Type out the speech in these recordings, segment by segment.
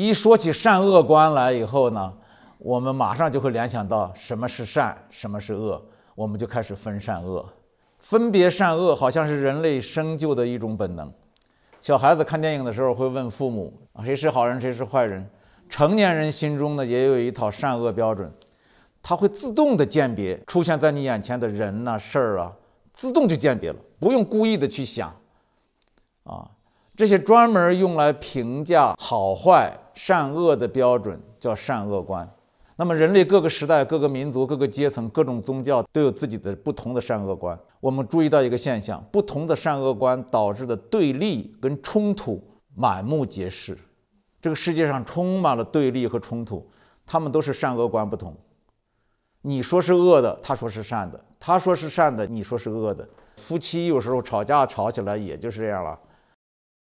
一说起善恶观来以后呢，我们马上就会联想到什么是善，什么是恶，我们就开始分善恶，分别善恶好像是人类生就的一种本能。小孩子看电影的时候会问父母，谁是好人，谁是坏人？成年人心中呢也有一套善恶标准，他会自动的鉴别出现在你眼前的人呐、事儿啊，自动就鉴别了，不用故意的去想。啊，这些专门用来评价好坏。善恶的标准叫善恶观，那么人类各个时代、各个民族、各个阶层、各种宗教都有自己的不同的善恶观。我们注意到一个现象：不同的善恶观导致的对立跟冲突满目皆是。这个世界上充满了对立和冲突，他们都是善恶观不同。你说是恶的，他说是善的；他说是善的，你说是恶的。夫妻有时候吵架吵起来也就是这样了。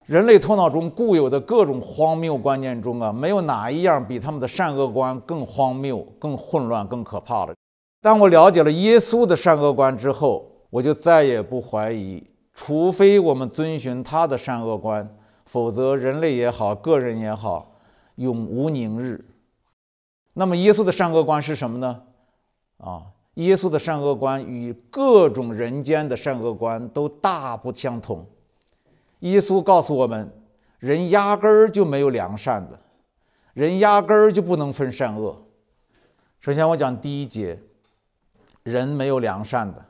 人类头脑中固有的各种荒谬观念中啊，没有哪一样比他们的善恶观更荒谬、更混乱、更可怕了。当我了解了耶稣的善恶观之后，我就再也不怀疑，除非我们遵循他的善恶观，否则人类也好，个人也好，永无宁日。那么，耶稣的善恶观是什么呢？啊，耶稣的善恶观与各种人间的善恶观都大不相同。耶稣告诉我们，人压根儿就没有良善的，人压根儿就不能分善恶。首先，我讲第一节，人没有良善的。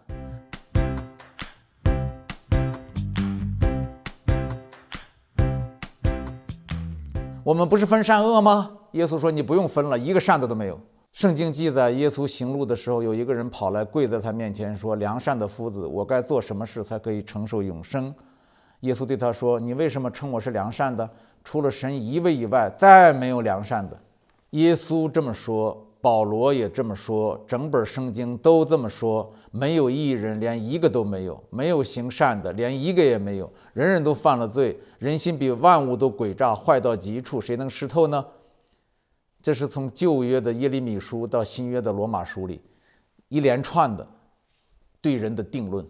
我们不是分善恶吗？耶稣说：“你不用分了，一个善的都没有。”圣经记载，耶稣行路的时候，有一个人跑来跪在他面前说：“良善的夫子，我该做什么事才可以承受永生？”耶稣对他说：“你为什么称我是良善的？除了神一位以外，再没有良善的。”耶稣这么说，保罗也这么说，整本圣经都这么说，没有一人，连一个都没有；没有行善的，连一个也没有。人人都犯了罪，人心比万物都诡诈，坏到极处，谁能识透呢？这是从旧约的耶利米书到新约的罗马书里，一连串的对人的定论，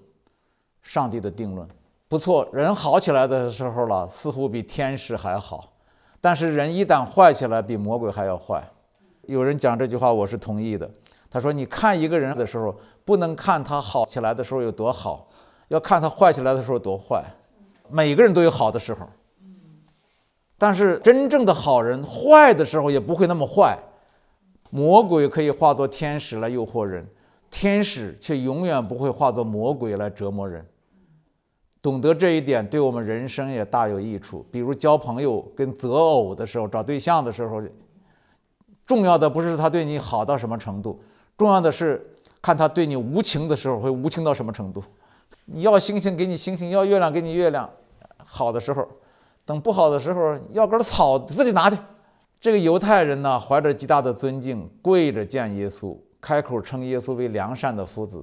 上帝的定论。不错，人好起来的时候了，似乎比天使还好；但是人一旦坏起来，比魔鬼还要坏。有人讲这句话，我是同意的。他说：“你看一个人的时候，不能看他好起来的时候有多好，要看他坏起来的时候多坏。每个人都有好的时候，但是真正的好人，坏的时候也不会那么坏。魔鬼可以化作天使来诱惑人，天使却永远不会化作魔鬼来折磨人。”懂得这一点，对我们人生也大有益处。比如交朋友、跟择偶的时候、找对象的时候，重要的不是他对你好到什么程度，重要的是看他对你无情的时候会无情到什么程度。你要星星给你星星，要月亮给你月亮，好的时候，等不好的时候要根草自己拿去。这个犹太人呢，怀着极大的尊敬，跪着见耶稣，开口称耶稣为良善的夫子。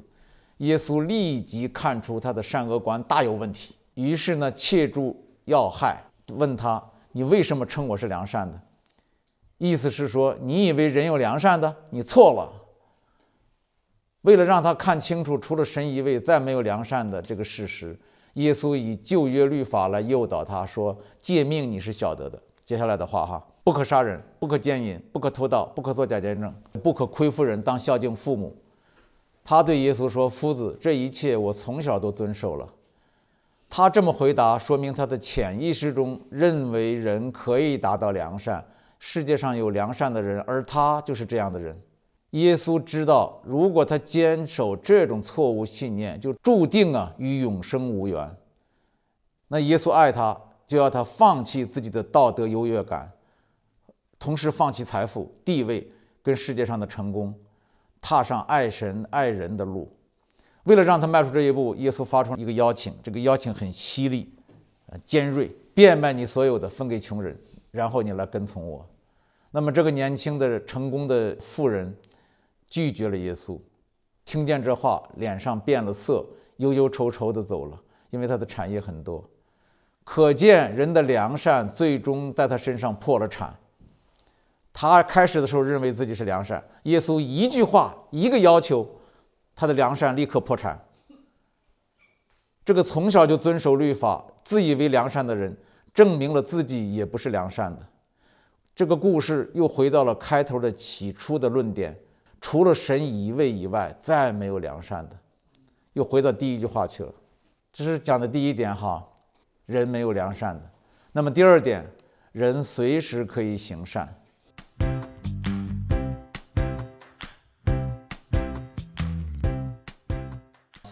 耶稣立即看出他的善恶观大有问题，于是呢，切住要害问他：“你为什么称我是良善的？”意思是说，你以为人有良善的？你错了。为了让他看清楚，除了神一位，再没有良善的这个事实，耶稣以旧约律法来诱导他，说：“诫命你是晓得的。”接下来的话哈：“不可杀人，不可奸淫，不可偷盗，不可作假见证，不可亏负人，当孝敬父母。”他对耶稣说：“夫子，这一切我从小都遵守了。”他这么回答，说明他的潜意识中认为人可以达到良善，世界上有良善的人，而他就是这样的人。耶稣知道，如果他坚守这种错误信念，就注定啊与永生无缘。那耶稣爱他，就要他放弃自己的道德优越感，同时放弃财富、地位跟世界上的成功。踏上爱神爱人的路，为了让他迈出这一步，耶稣发出一个邀请。这个邀请很犀利，呃，尖锐。变卖你所有的，分给穷人，然后你来跟从我。那么，这个年轻的成功的富人拒绝了耶稣。听见这话，脸上变了色，忧忧愁愁的走了，因为他的产业很多。可见人的良善最终在他身上破了产。他开始的时候认为自己是良善，耶稣一句话、一个要求，他的良善立刻破产。这个从小就遵守律法、自以为良善的人，证明了自己也不是良善的。这个故事又回到了开头的起初的论点：除了神一位以外，再没有良善的。又回到第一句话去了。这是讲的第一点哈，人没有良善的。那么第二点，人随时可以行善。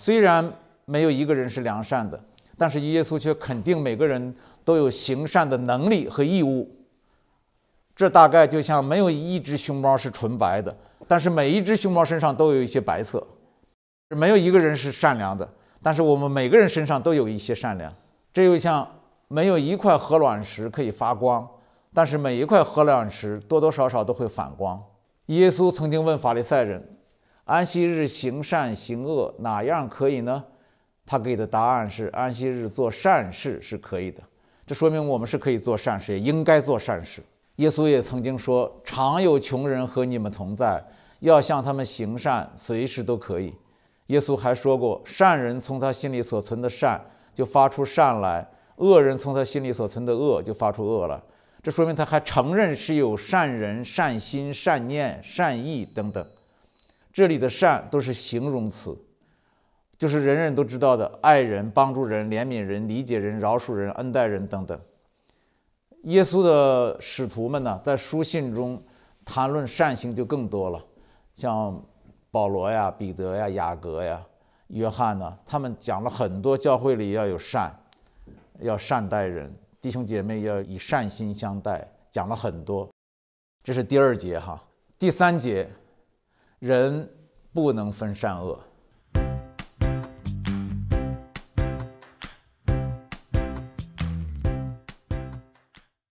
虽然没有一个人是良善的，但是耶稣却肯定每个人都有行善的能力和义务。这大概就像没有一只熊猫是纯白的，但是每一只熊猫身上都有一些白色；没有一个人是善良的，但是我们每个人身上都有一些善良。这又像没有一块河卵石可以发光，但是每一块河卵石多多少少都会反光。耶稣曾经问法利赛人。安息日行善行恶哪样可以呢？他给的答案是安息日做善事是可以的。这说明我们是可以做善事，也应该做善事。耶稣也曾经说：“常有穷人和你们同在，要向他们行善，随时都可以。”耶稣还说过：“善人从他心里所存的善就发出善来，恶人从他心里所存的恶就发出恶来。”这说明他还承认是有善人、善心、善念、善意等等。这里的善都是形容词，就是人人都知道的，爱人、帮助人、怜悯人、理解人、饶恕人、恩待人等等。耶稣的使徒们呢，在书信中谈论善行就更多了，像保罗呀、彼得呀、雅各呀、约翰呢，他们讲了很多，教会里要有善，要善待人，弟兄姐妹要以善心相待，讲了很多。这是第二节哈，第三节。人不能分善恶。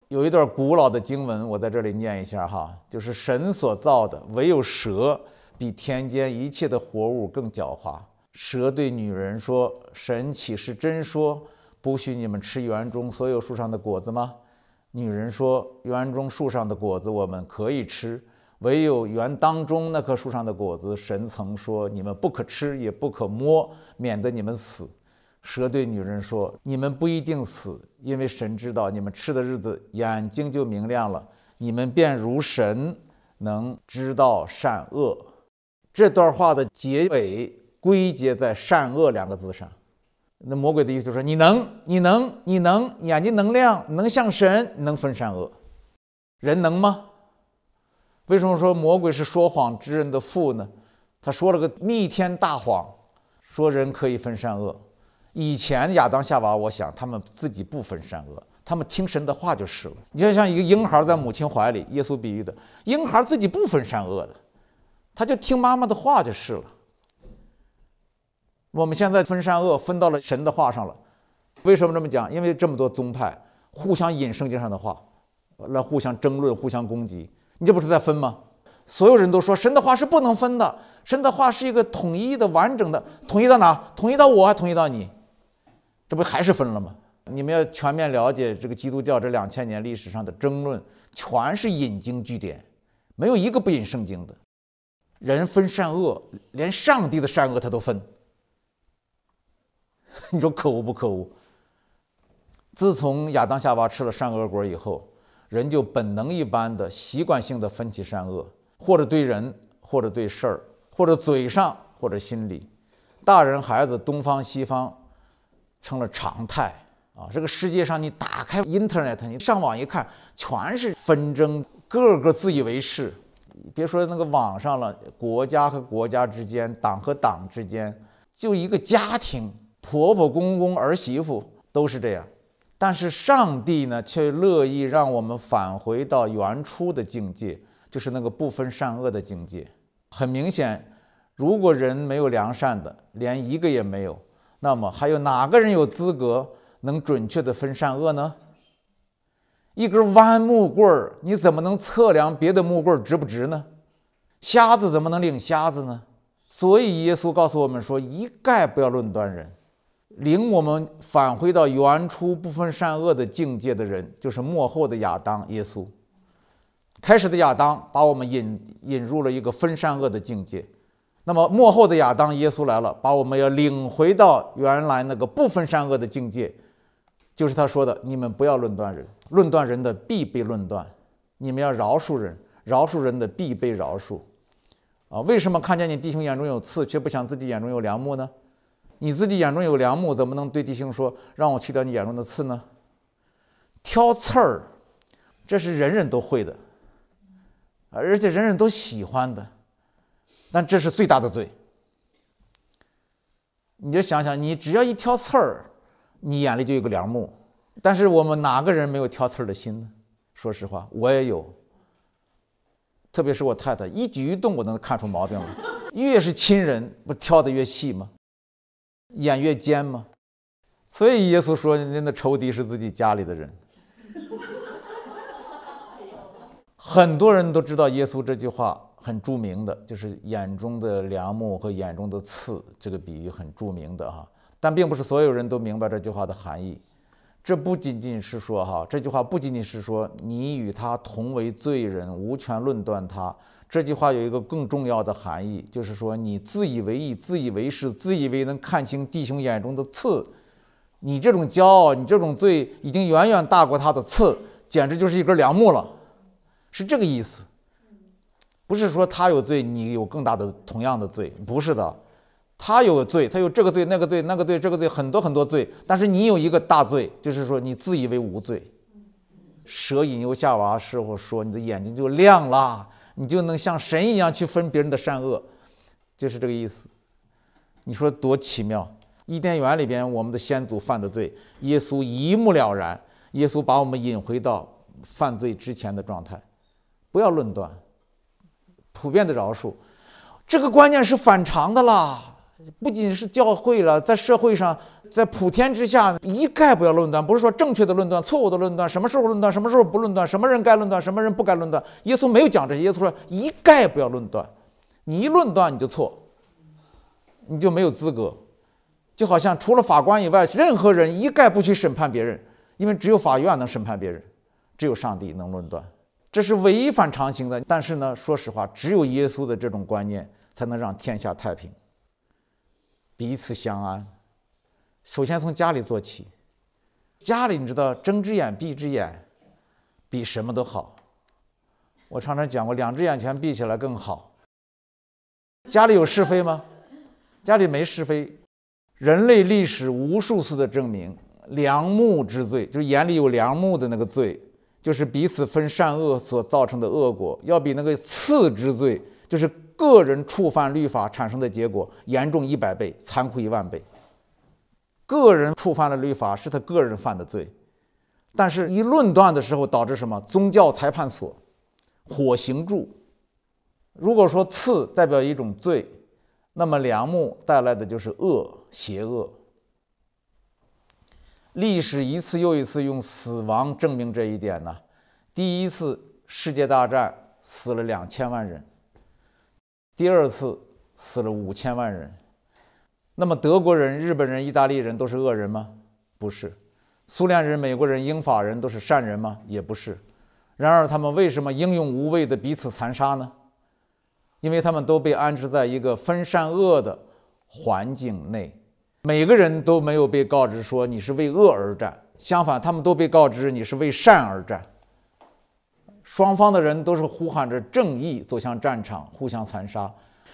有一段古老的经文，我在这里念一下哈，就是神所造的，唯有蛇比天间一切的活物更狡猾。蛇对女人说：“神岂是真说不许你们吃园中所有树上的果子吗？”女人说：“园中树上的果子我们可以吃。”唯有园当中那棵树上的果子，神曾说你们不可吃，也不可摸，免得你们死。蛇对女人说：“你们不一定死，因为神知道你们吃的日子，眼睛就明亮了，你们便如神，能知道善恶。”这段话的结尾归结在“善恶”两个字上。那魔鬼的意思说：“你能，你能，你能，眼睛能亮，能像神，能分善恶。人能吗？”为什么说魔鬼是说谎之人的父呢？他说了个逆天大谎，说人可以分善恶。以前亚当夏娃，我想他们自己不分善恶，他们听神的话就是了。你就像一个婴孩在母亲怀里，耶稣比喻的婴孩自己不分善恶的，他就听妈妈的话就是了。我们现在分善恶分到了神的话上了。为什么这么讲？因为这么多宗派互相引圣经上的话来互相争论、互相攻击。你这不是在分吗？所有人都说神的话是不能分的，神的话是一个统一的、完整的，统一到哪？统一到我，还统一到你？这不还是分了吗？你们要全面了解这个基督教这两千年历史上的争论，全是引经据典，没有一个不引圣经的。人分善恶，连上帝的善恶他都分。你说可恶不可恶？自从亚当夏娃吃了善恶果以后。人就本能一般的习惯性的分歧善恶，或者对人，或者对事儿，或者嘴上，或者心里。大人孩子，东方西方成了常态啊！这个世界上，你打开 Internet，你上网一看，全是纷争，个个自以为是。别说那个网上了，国家和国家之间，党和党之间，就一个家庭，婆婆公公儿媳妇都是这样。但是上帝呢，却乐意让我们返回到原初的境界，就是那个不分善恶的境界。很明显，如果人没有良善的，连一个也没有，那么还有哪个人有资格能准确的分善恶呢？一根弯木棍儿，你怎么能测量别的木棍儿直不直呢？瞎子怎么能领瞎子呢？所以耶稣告诉我们说：一概不要论断人。领我们返回到原初不分善恶的境界的人，就是幕后的亚当耶稣。开始的亚当把我们引引入了一个分善恶的境界，那么幕后的亚当耶稣来了，把我们要领回到原来那个不分善恶的境界，就是他说的：“你们不要论断人，论断人的必被论断；你们要饶恕人，饶恕人的必被饶恕。”啊，为什么看见你弟兄眼中有刺，却不想自己眼中有梁木呢？你自己眼中有良木，怎么能对弟兄说让我去掉你眼中的刺呢？挑刺儿，这是人人都会的，而且人人都喜欢的，但这是最大的罪。你就想想，你只要一挑刺儿，你眼里就有个梁木。但是我们哪个人没有挑刺儿的心呢？说实话，我也有。特别是我太太，一举一动我能看出毛病来。越是亲人，不挑的越细吗？眼越尖吗？所以耶稣说，您的仇敌是自己家里的人。很多人都知道耶稣这句话很著名的，就是眼中的良木和眼中的刺，这个比喻很著名的哈，但并不是所有人都明白这句话的含义。这不仅仅是说哈，这句话不仅仅是说你与他同为罪人，无权论断他。这句话有一个更重要的含义，就是说你自以为意、自以为是、自以为能看清弟兄眼中的刺，你这种骄傲、你这种罪，已经远远大过他的刺，简直就是一根梁木了。是这个意思，不是说他有罪，你有更大的同样的罪，不是的。他有罪，他有这个罪、那个罪、那个罪、这个罪，很多很多罪。但是你有一个大罪，就是说你自以为无罪。蛇引诱夏娃时候说：“你的眼睛就亮了。”你就能像神一样去分别人的善恶，就是这个意思。你说多奇妙！伊甸园里边，我们的先祖犯的罪，耶稣一目了然。耶稣把我们引回到犯罪之前的状态，不要论断，普遍的饶恕，这个观念是反常的啦。不仅是教会了，在社会上，在普天之下，一概不要论断。不是说正确的论断、错误的论断，什么时候论断，什么时候不论断，什么人该论断，什么人不该论断。耶稣没有讲这些。耶稣说，一概不要论断。你一论断，你就错，你就没有资格。就好像除了法官以外，任何人一概不去审判别人，因为只有法院能审判别人，只有上帝能论断，这是违反常情的。但是呢，说实话，只有耶稣的这种观念，才能让天下太平。彼此相安，首先从家里做起。家里你知道睁只眼闭只眼，比什么都好。我常常讲过，两只眼全闭起来更好。家里有是非吗？家里没是非。人类历史无数次的证明，良木之罪，就是眼里有良木的那个罪，就是彼此分善恶所造成的恶果，要比那个次之罪，就是。个人触犯律法产生的结果，严重一百倍，残酷一万倍。个人触犯了律法，是他个人犯的罪，但是，一论断的时候，导致什么？宗教裁判所，火刑柱。如果说刺代表一种罪，那么梁木带来的就是恶，邪恶。历史一次又一次用死亡证明这一点呢。第一次世界大战死了两千万人。第二次死了五千万人，那么德国人、日本人、意大利人都是恶人吗？不是。苏联人、美国人、英法人都是善人吗？也不是。然而，他们为什么英勇无畏地彼此残杀呢？因为他们都被安置在一个分善恶的环境内，每个人都没有被告知说你是为恶而战，相反，他们都被告知你是为善而战。双方的人都是呼喊着正义走向战场，互相残杀。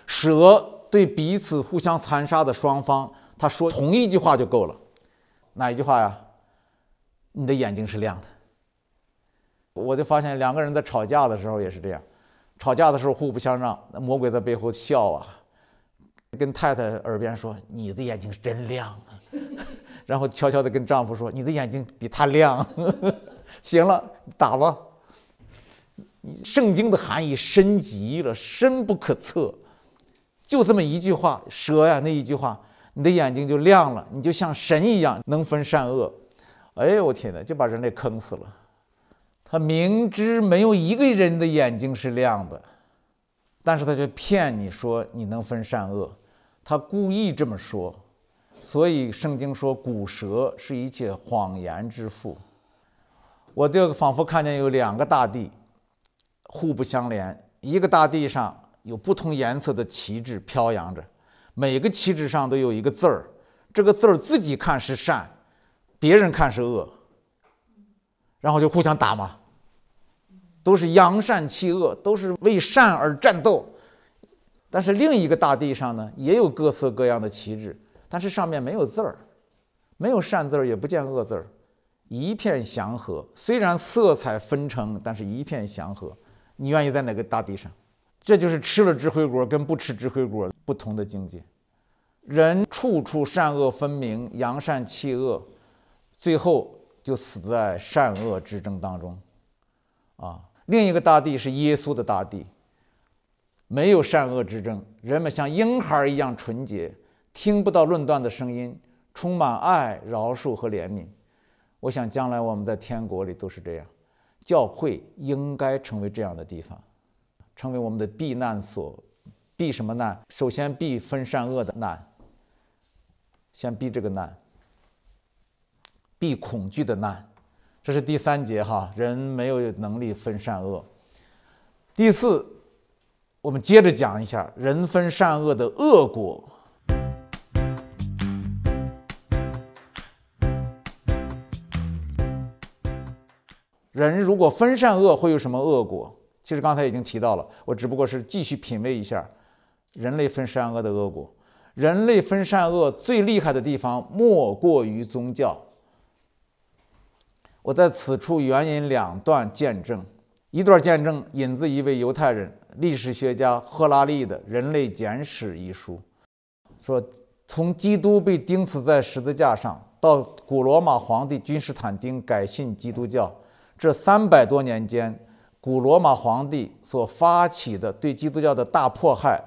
蛇对彼此互相残杀的双方，他说同一句话就够了。哪一句话呀？你的眼睛是亮的。我就发现两个人在吵架的时候也是这样，吵架的时候互不相让。魔鬼在背后笑啊，跟太太耳边说：“你的眼睛是真亮啊。”然后悄悄地跟丈夫说：“你的眼睛比他亮。” 行了，打吧。圣经的含义深极了，深不可测。就这么一句话，蛇呀，那一句话，你的眼睛就亮了，你就像神一样能分善恶。哎呦，我天哪，就把人类坑死了。他明知没有一个人的眼睛是亮的，但是他却骗你说你能分善恶，他故意这么说。所以圣经说，古蛇是一切谎言之父。我就仿佛看见有两个大地。互不相连，一个大地上有不同颜色的旗帜飘扬着，每个旗帜上都有一个字儿，这个字儿自己看是善，别人看是恶，然后就互相打嘛。都是扬善弃恶，都是为善而战斗。但是另一个大地上呢，也有各色各样的旗帜，但是上面没有字儿，没有善字儿，也不见恶字儿，一片祥和。虽然色彩纷呈，但是一片祥和。你愿意在哪个大地上？这就是吃了智慧果跟不吃智慧果不同的境界。人处处善恶分明，扬善弃恶，最后就死在善恶之争当中。啊，另一个大地是耶稣的大地，没有善恶之争，人们像婴孩一样纯洁，听不到论断的声音，充满爱、饶恕和怜悯。我想将来我们在天国里都是这样。教会应该成为这样的地方，成为我们的避难所，避什么难？首先避分善恶的难，先避这个难，避恐惧的难，这是第三节哈。人没有能力分善恶。第四，我们接着讲一下人分善恶的恶果。人如果分善恶，会有什么恶果？其实刚才已经提到了，我只不过是继续品味一下人类分善恶的恶果。人类分善恶最厉害的地方，莫过于宗教。我在此处援引两段见证，一段见证引自一位犹太人历史学家赫拉利的《人类简史》一书，说从基督被钉死在十字架上，到古罗马皇帝君士坦丁改信基督教。这三百多年间，古罗马皇帝所发起的对基督教的大迫害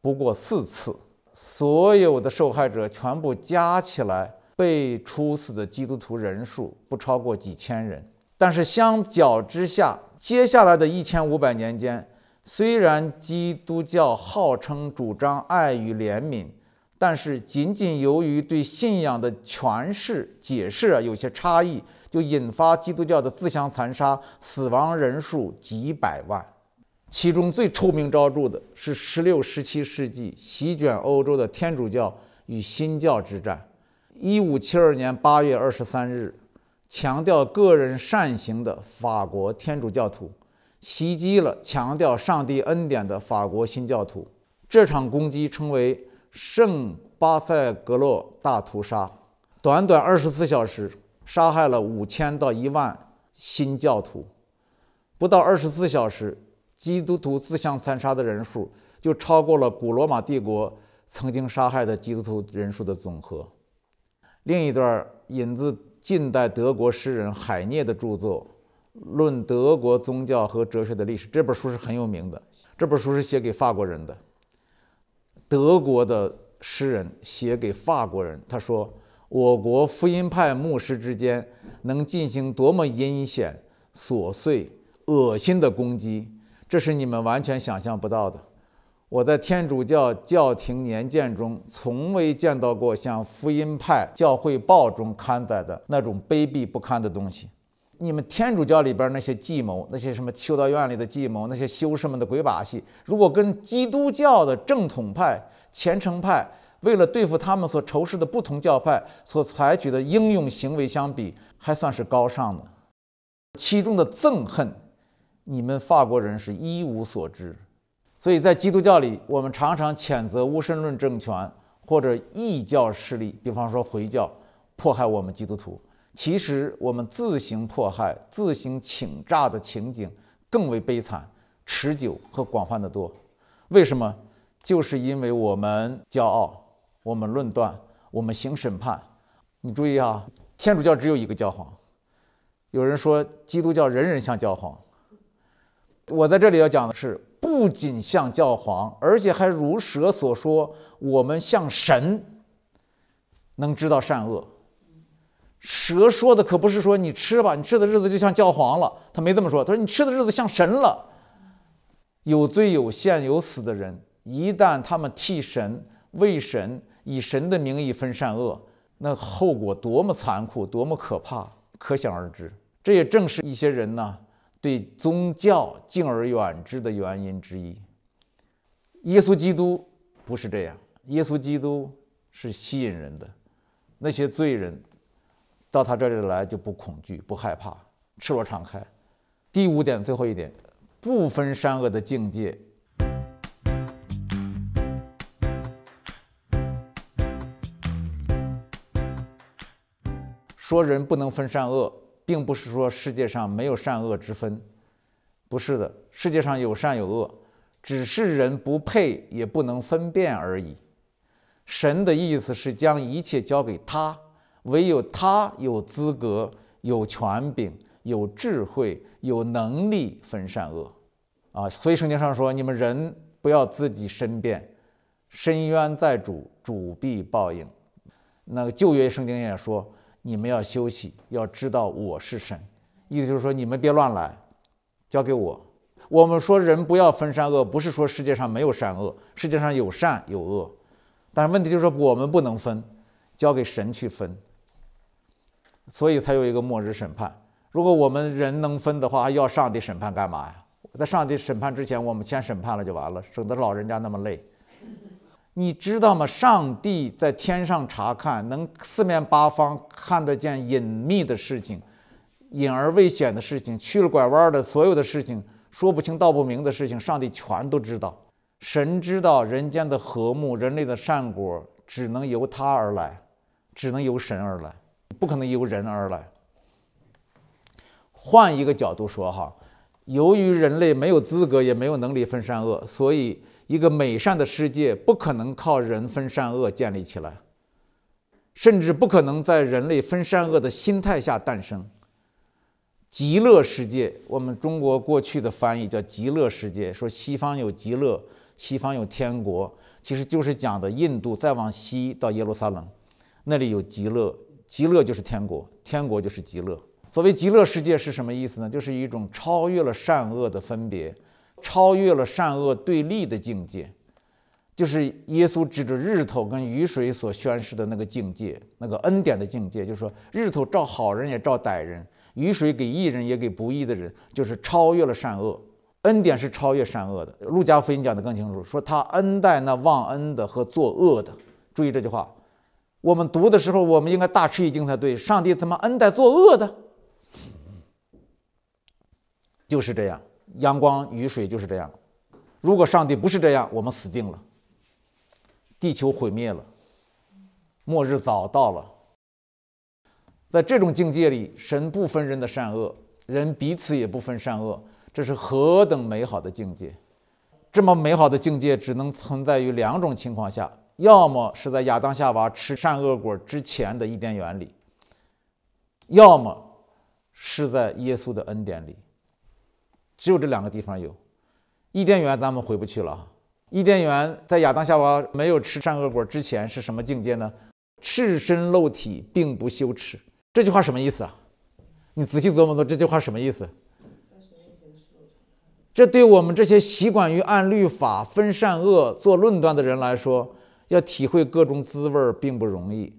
不过四次，所有的受害者全部加起来被处死的基督徒人数不超过几千人。但是相较之下，接下来的一千五百年间，虽然基督教号称主张爱与怜悯，但是仅仅由于对信仰的诠释解释啊有些差异。就引发基督教的自相残杀，死亡人数几百万。其中最臭名昭著的是十六、十七世纪席卷欧洲的天主教与新教之战。一五七二年八月二十三日，强调个人善行的法国天主教徒袭击了强调上帝恩典的法国新教徒。这场攻击称为圣巴塞格洛大屠杀。短短二十四小时。杀害了五千到一万新教徒，不到二十四小时，基督徒自相残杀的人数就超过了古罗马帝国曾经杀害的基督徒人数的总和。另一段引自近代德国诗人海涅的著作《论德国宗教和哲学的历史》，这本书是很有名的。这本书是写给法国人的，德国的诗人写给法国人，他说。我国福音派牧师之间能进行多么阴险、琐碎、恶心的攻击，这是你们完全想象不到的。我在天主教教廷年鉴中从未见到过像福音派《教会报》中刊载的那种卑鄙不堪的东西。你们天主教里边那些计谋，那些什么修道院里的计谋，那些修士们的鬼把戏，如果跟基督教的正统派、虔诚派。为了对付他们所仇视的不同教派所采取的英勇行为相比还算是高尚的，其中的憎恨，你们法国人是一无所知。所以在基督教里，我们常常谴责无神论政权或者异教势力，比方说回教迫害我们基督徒。其实我们自行迫害、自行请诈的情景更为悲惨、持久和广泛的多。为什么？就是因为我们骄傲。我们论断，我们行审判。你注意啊，天主教只有一个教皇。有人说基督教人人像教皇。我在这里要讲的是，不仅像教皇，而且还如蛇所说，我们像神，能知道善恶。蛇说的可不是说你吃吧，你吃的日子就像教皇了，他没这么说，他说你吃的日子像神了。有罪有现有死的人，一旦他们替神为神。以神的名义分善恶，那后果多么残酷，多么可怕，可想而知。这也正是一些人呢对宗教敬而远之的原因之一。耶稣基督不是这样，耶稣基督是吸引人的。那些罪人到他这里来就不恐惧、不害怕，赤裸敞开。第五点，最后一点，不分善恶的境界。说人不能分善恶，并不是说世界上没有善恶之分，不是的，世界上有善有恶，只是人不配也不能分辨而已。神的意思是将一切交给他，唯有他有资格、有权柄、有智慧、有能力分善恶啊。所以圣经上说，你们人不要自己申辩，深冤在主，主必报应。那个旧约圣经也说。你们要休息，要知道我是神，意思就是说你们别乱来，交给我。我们说人不要分善恶，不是说世界上没有善恶，世界上有善有恶，但是问题就是说我们不能分，交给神去分。所以才有一个末日审判。如果我们人能分的话，要上帝审判干嘛呀？在上帝审判之前，我们先审判了就完了，省得老人家那么累。你知道吗？上帝在天上查看，能四面八方看得见隐秘的事情，隐而未显的事情，去了拐弯的所有的事情，说不清道不明的事情，上帝全都知道。神知道人间的和睦，人类的善果只能由他而来，只能由神而来，不可能由人而来。换一个角度说哈，由于人类没有资格，也没有能力分善恶，所以。一个美善的世界不可能靠人分善恶建立起来，甚至不可能在人类分善恶的心态下诞生。极乐世界，我们中国过去的翻译叫极乐世界，说西方有极乐，西方有天国，其实就是讲的印度再往西到耶路撒冷，那里有极乐，极乐就是天国，天国就是极乐。所谓极乐世界是什么意思呢？就是一种超越了善恶的分别。超越了善恶对立的境界，就是耶稣指着日头跟雨水所宣示的那个境界，那个恩典的境界，就是说日头照好人也照歹人，雨水给义人也给不义的人，就是超越了善恶。恩典是超越善恶的。路加福音讲的更清楚，说他恩待那忘恩的和作恶的。注意这句话，我们读的时候，我们应该大吃一惊才对。上帝他妈恩待作恶的，就是这样。阳光雨水就是这样。如果上帝不是这样，我们死定了，地球毁灭了，末日早到了。在这种境界里，神不分人的善恶，人彼此也不分善恶，这是何等美好的境界！这么美好的境界，只能存在于两种情况下：要么是在亚当夏娃吃善恶果之前的伊甸园里，要么是在耶稣的恩典里。只有这两个地方有，伊甸园咱们回不去了。伊甸园在亚当夏娃没有吃善恶果之前是什么境界呢？赤身露体，并不羞耻。这句话什么意思啊？你仔细琢磨琢磨，这句话什么意思？这对我们这些习惯于按律法分善恶做论断的人来说，要体会各种滋味并不容易。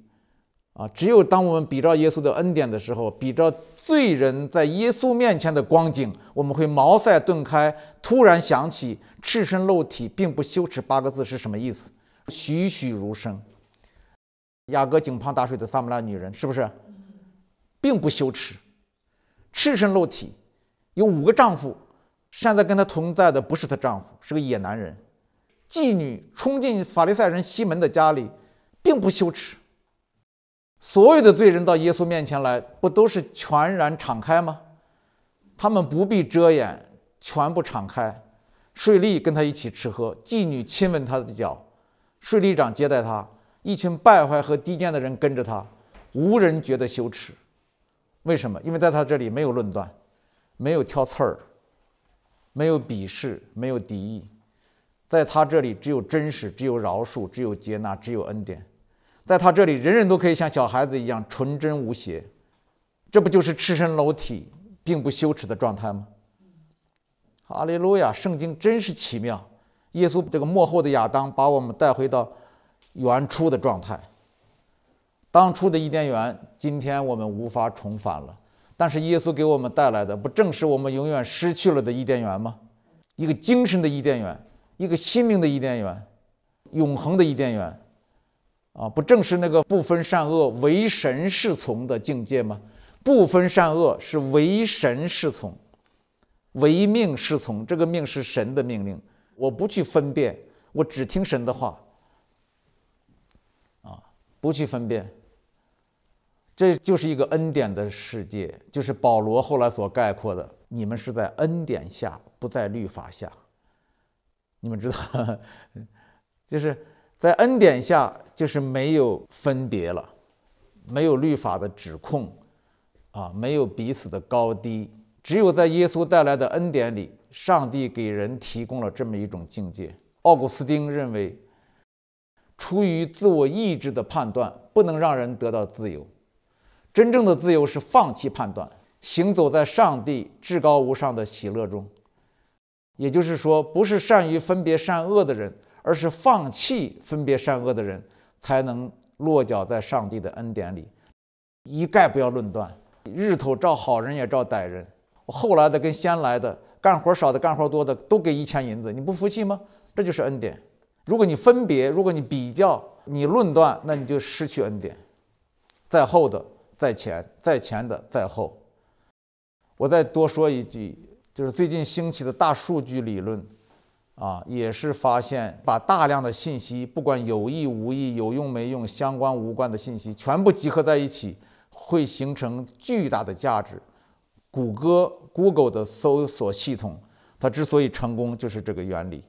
啊！只有当我们比照耶稣的恩典的时候，比照罪人在耶稣面前的光景，我们会茅塞顿开，突然想起“赤身露体并不羞耻”八个字是什么意思，栩栩如生。雅各井旁打水的撒母拉女人，是不是并不羞耻？赤身露体，有五个丈夫，现在跟她同在的不是她丈夫，是个野男人。妓女冲进法利赛人西门的家里，并不羞耻。所有的罪人到耶稣面前来，不都是全然敞开吗？他们不必遮掩，全部敞开。税吏跟他一起吃喝，妓女亲吻他的脚，税吏长接待他，一群败坏和低贱的人跟着他，无人觉得羞耻。为什么？因为在他这里没有论断，没有挑刺儿，没有鄙视，没有敌意，在他这里只有真实，只有饶恕，只有接纳，只有恩典。在他这里，人人都可以像小孩子一样纯真无邪，这不就是赤身裸体并不羞耻的状态吗？哈利路亚！圣经真是奇妙。耶稣这个幕后的亚当，把我们带回到原初的状态。当初的伊甸园，今天我们无法重返了。但是耶稣给我们带来的，不正是我们永远失去了的伊甸园吗？一个精神的伊甸园，一个心灵的伊甸园，永恒的伊甸园。啊，不正是那个不分善恶、唯神是从的境界吗？不分善恶是唯神是从，唯命是从。这个命是神的命令，我不去分辨，我只听神的话。啊，不去分辨，这就是一个恩典的世界，就是保罗后来所概括的：你们是在恩典下，不在律法下。你们知道，就是。在恩典下，就是没有分别了，没有律法的指控，啊，没有彼此的高低，只有在耶稣带来的恩典里，上帝给人提供了这么一种境界。奥古斯丁认为，出于自我意志的判断不能让人得到自由，真正的自由是放弃判断，行走在上帝至高无上的喜乐中。也就是说，不是善于分别善恶的人。而是放弃分别善恶的人，才能落脚在上帝的恩典里，一概不要论断。日头照好人也照歹人，我后来的跟先来的，干活少的干活多的都给一千银子，你不服气吗？这就是恩典。如果你分别，如果你比较，你论断，那你就失去恩典。在后的在前，在前的在后。我再多说一句，就是最近兴起的大数据理论。啊，也是发现把大量的信息，不管有意无意、有用没用、相关无关的信息，全部集合在一起，会形成巨大的价值。谷歌 （Google） 的搜索系统，它之所以成功，就是这个原理。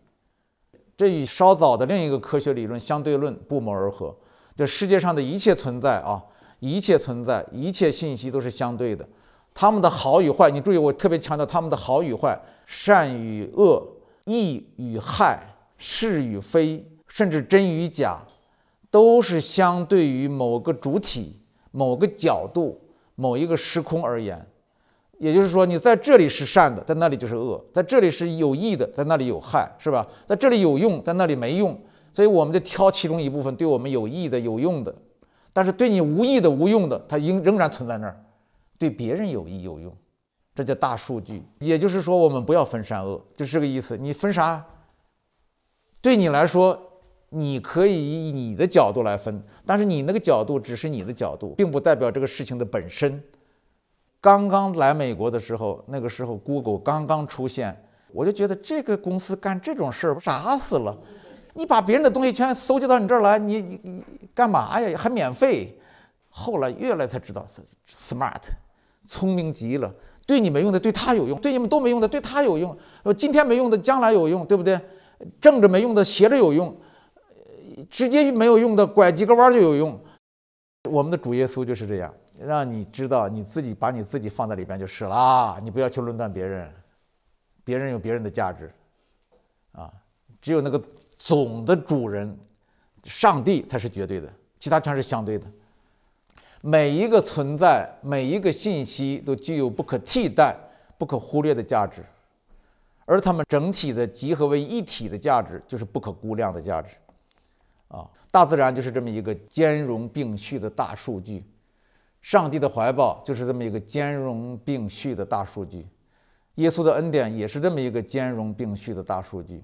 这与稍早的另一个科学理论——相对论，不谋而合。这世界上的一切存在啊，一切存在，一切信息都是相对的。它们的好与坏，你注意，我特别强调它们的好与坏、善与恶。益与害，是与非，甚至真与假，都是相对于某个主体、某个角度、某一个时空而言。也就是说，你在这里是善的，在那里就是恶；在这里是有益的，在那里有害，是吧？在这里有用，在那里没用。所以，我们就挑其中一部分对我们有益的、有用的，但是对你无益的、无用的，它应仍然存在那儿，对别人有益有用。这叫大数据，也就是说，我们不要分善恶，就是这个意思。你分啥？对你来说，你可以以你的角度来分，但是你那个角度只是你的角度，并不代表这个事情的本身。刚刚来美国的时候，那个时候 Google 刚刚出现，我就觉得这个公司干这种事儿，傻死了。你把别人的东西全搜集到你这儿来，你你你干嘛呀？还免费？后来越来才知道，是 Smart，聪明极了。对你没用的对他有用，对你们都没用的对他有用。今天没用的将来有用，对不对？正着没用的斜着有用，直接没有用的拐几个弯就有用。我们的主耶稣就是这样，让你知道你自己，把你自己放在里边就是啦。你不要去论断别人，别人有别人的价值啊。只有那个总的主人，上帝才是绝对的，其他全是相对的。每一个存在，每一个信息都具有不可替代、不可忽略的价值，而它们整体的集合为一体的价值就是不可估量的价值。啊，大自然就是这么一个兼容并蓄的大数据，上帝的怀抱就是这么一个兼容并蓄的大数据，耶稣的恩典也是这么一个兼容并蓄的大数据。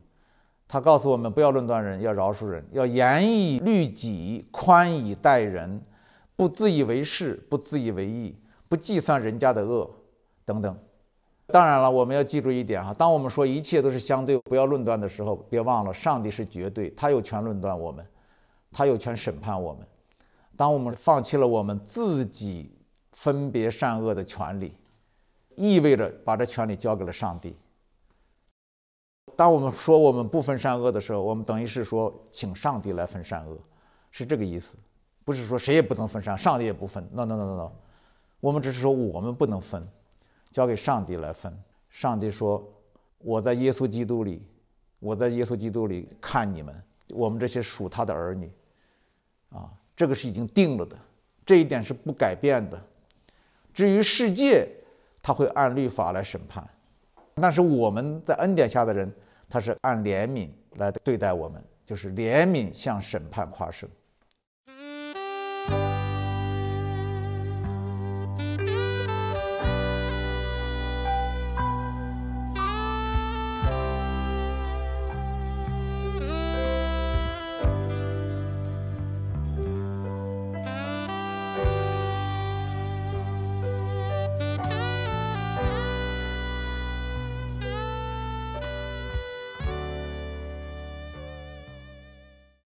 他告诉我们：不要论断人，要饶恕人，要严以律己，宽以待人。不自以为是，不自以为意，不计算人家的恶，等等。当然了，我们要记住一点哈：当我们说一切都是相对，不要论断的时候，别忘了上帝是绝对，他有权论断我们，他有权审判我们。当我们放弃了我们自己分别善恶的权利，意味着把这权利交给了上帝。当我们说我们不分善恶的时候，我们等于是说请上帝来分善恶，是这个意思。不是说谁也不能分，上上帝也不分。no no no no no，我们只是说我们不能分，交给上帝来分。上帝说：“我在耶稣基督里，我在耶稣基督里看你们，我们这些属他的儿女，啊，这个是已经定了的，这一点是不改变的。至于世界，他会按律法来审判，但是我们在恩典下的人，他是按怜悯来对待我们，就是怜悯向审判跨生。”